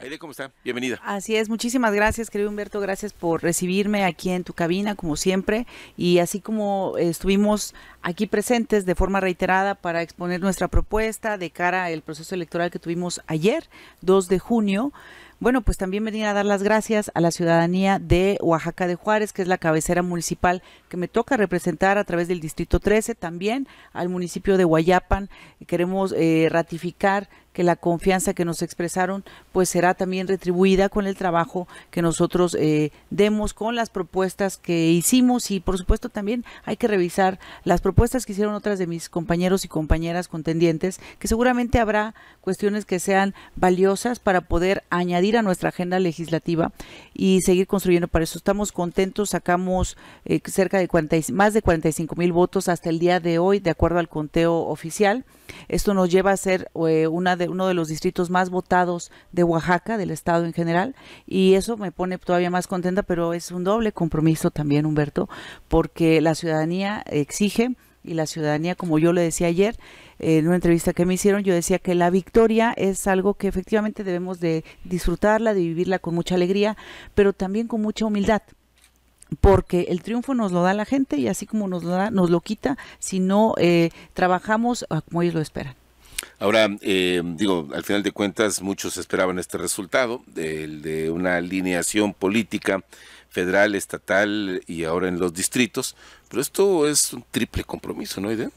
Aide, ¿cómo está? Bienvenida. Así es, muchísimas gracias, querido Humberto. Gracias por recibirme aquí en tu cabina, como siempre. Y así como estuvimos aquí presentes de forma reiterada para exponer nuestra propuesta de cara al proceso electoral que tuvimos ayer, 2 de junio. Bueno, pues también venir a dar las gracias a la ciudadanía de Oaxaca de Juárez, que es la cabecera municipal que me toca representar a través del Distrito 13, también al municipio de Guayapan. Queremos eh, ratificar que la confianza que nos expresaron pues será también retribuida con el trabajo que nosotros eh, demos, con las propuestas que hicimos y por supuesto también hay que revisar las propuestas que hicieron otras de mis compañeros y compañeras contendientes, que seguramente habrá cuestiones que sean valiosas para poder añadir a nuestra agenda legislativa y seguir construyendo para eso. Estamos contentos, sacamos eh, cerca de 40, más de 45 mil votos hasta el día de hoy, de acuerdo al conteo oficial. Esto nos lleva a ser eh, una de uno de los distritos más votados de Oaxaca, del estado en general, y eso me pone todavía más contenta, pero es un doble compromiso también, Humberto, porque la ciudadanía exige y la ciudadanía, como yo le decía ayer, eh, en una entrevista que me hicieron, yo decía que la victoria es algo que efectivamente debemos de disfrutarla, de vivirla con mucha alegría, pero también con mucha humildad porque el triunfo nos lo da la gente y así como nos lo da, nos lo quita si no eh, trabajamos ah, como ellos lo esperan. Ahora, eh, digo, al final de cuentas muchos esperaban este resultado, el de una alineación política federal, estatal y ahora en los distritos, pero esto es un triple compromiso, ¿no, idea?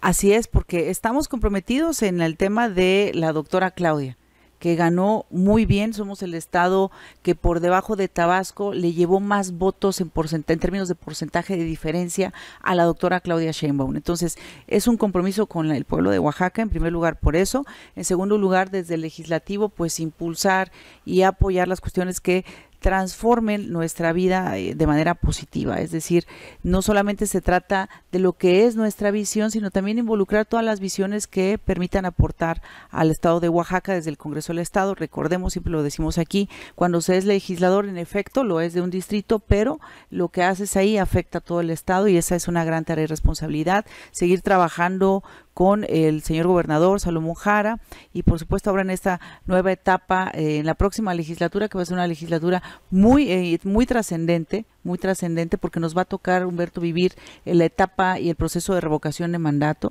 Así es, porque estamos comprometidos en el tema de la doctora Claudia que ganó muy bien. Somos el estado que por debajo de Tabasco le llevó más votos en, en términos de porcentaje de diferencia a la doctora Claudia Sheinbaum. Entonces, es un compromiso con el pueblo de Oaxaca, en primer lugar por eso. En segundo lugar, desde el legislativo, pues impulsar y apoyar las cuestiones que transformen nuestra vida eh, de manera positiva. Es decir, no solamente se trata de lo que es nuestra visión, sino también involucrar todas las visiones que permitan aportar al Estado de Oaxaca desde el Congreso del Estado. Recordemos, siempre lo decimos aquí, cuando se es legislador, en efecto, lo es de un distrito, pero lo que haces ahí afecta a todo el Estado y esa es una gran tarea y responsabilidad. Seguir trabajando con el señor gobernador Salomón Jara y por supuesto ahora en esta nueva etapa, eh, en la próxima legislatura, que va a ser una legislatura muy, eh, muy trascendente, muy trascendente porque nos va a tocar, Humberto, vivir eh, la etapa y el proceso de revocación de mandato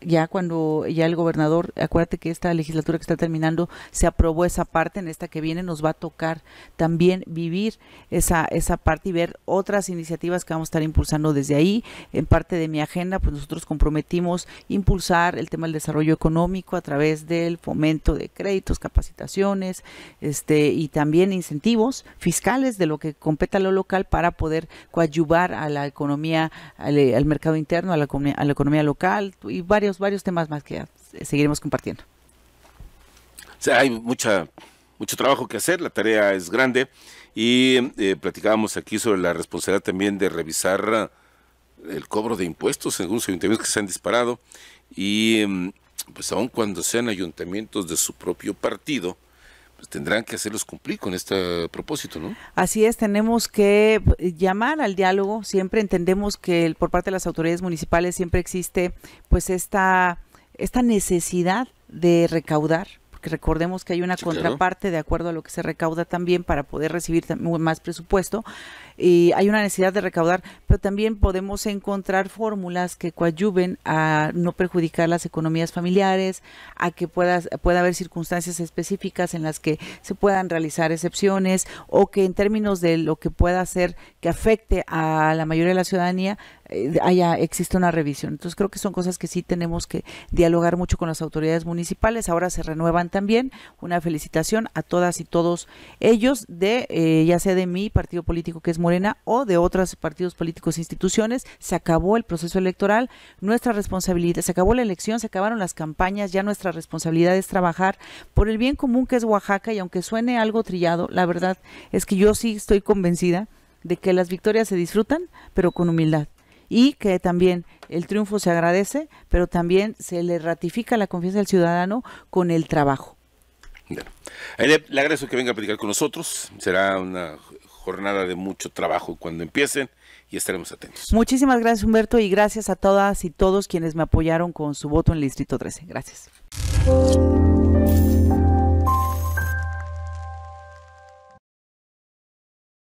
ya cuando ya el gobernador, acuérdate que esta legislatura que está terminando se aprobó esa parte, en esta que viene nos va a tocar también vivir esa esa parte y ver otras iniciativas que vamos a estar impulsando desde ahí. En parte de mi agenda, pues nosotros comprometimos impulsar el tema del desarrollo económico a través del fomento de créditos, capacitaciones, este y también incentivos fiscales de lo que compete a lo local para poder coadyuvar a la economía, al, mercado interno, a la, a la economía local y varios varios, temas más que eh, seguiremos compartiendo. hay mucha, mucho trabajo que hacer, la tarea es grande y eh, platicábamos aquí sobre la responsabilidad también de revisar eh, el cobro de impuestos en algunos ayuntamientos que se han disparado y mm, pues aun cuando sean ayuntamientos de su propio partido, pues, tendrán que hacerlos cumplir con este propósito, ¿no? Así es, tenemos que eh, llamar al diálogo. Siempre entendemos que por parte de las autoridades municipales siempre existe pues esta, esta necesidad de recaudar, porque recordemos que hay una contraparte de acuerdo a lo que se recauda también para poder recibir más presupuesto y hay una necesidad de recaudar, pero también podemos encontrar fórmulas que coadyuven a no perjudicar las economías familiares, a que puedas, pueda haber circunstancias específicas en las que se puedan realizar excepciones o que en términos de lo que pueda hacer que afecte a la mayoría de la ciudadanía, eh, haya, existe una revisión. Entonces creo que son cosas que sí tenemos que dialogar mucho con las autoridades municipales. Ahora se renuevan también. Una felicitación a todas y todos ellos de, eh, ya sea de mi partido político que es muy o de otros partidos políticos e instituciones. Se acabó el proceso electoral, nuestra responsabilidad, se acabó la elección, se acabaron las campañas, ya nuestra responsabilidad es trabajar por el bien común que es Oaxaca y aunque suene algo trillado, la verdad es que yo sí estoy convencida de que las victorias se disfrutan, pero con humildad y que también el triunfo se agradece, pero también se le ratifica la confianza del ciudadano con el trabajo. le, agradezco que venga a platicar con nosotros. Será una jornada de mucho trabajo cuando empiecen y estaremos atentos. Muchísimas gracias Humberto y gracias a todas y todos quienes me apoyaron con su voto en el Distrito 13. Gracias.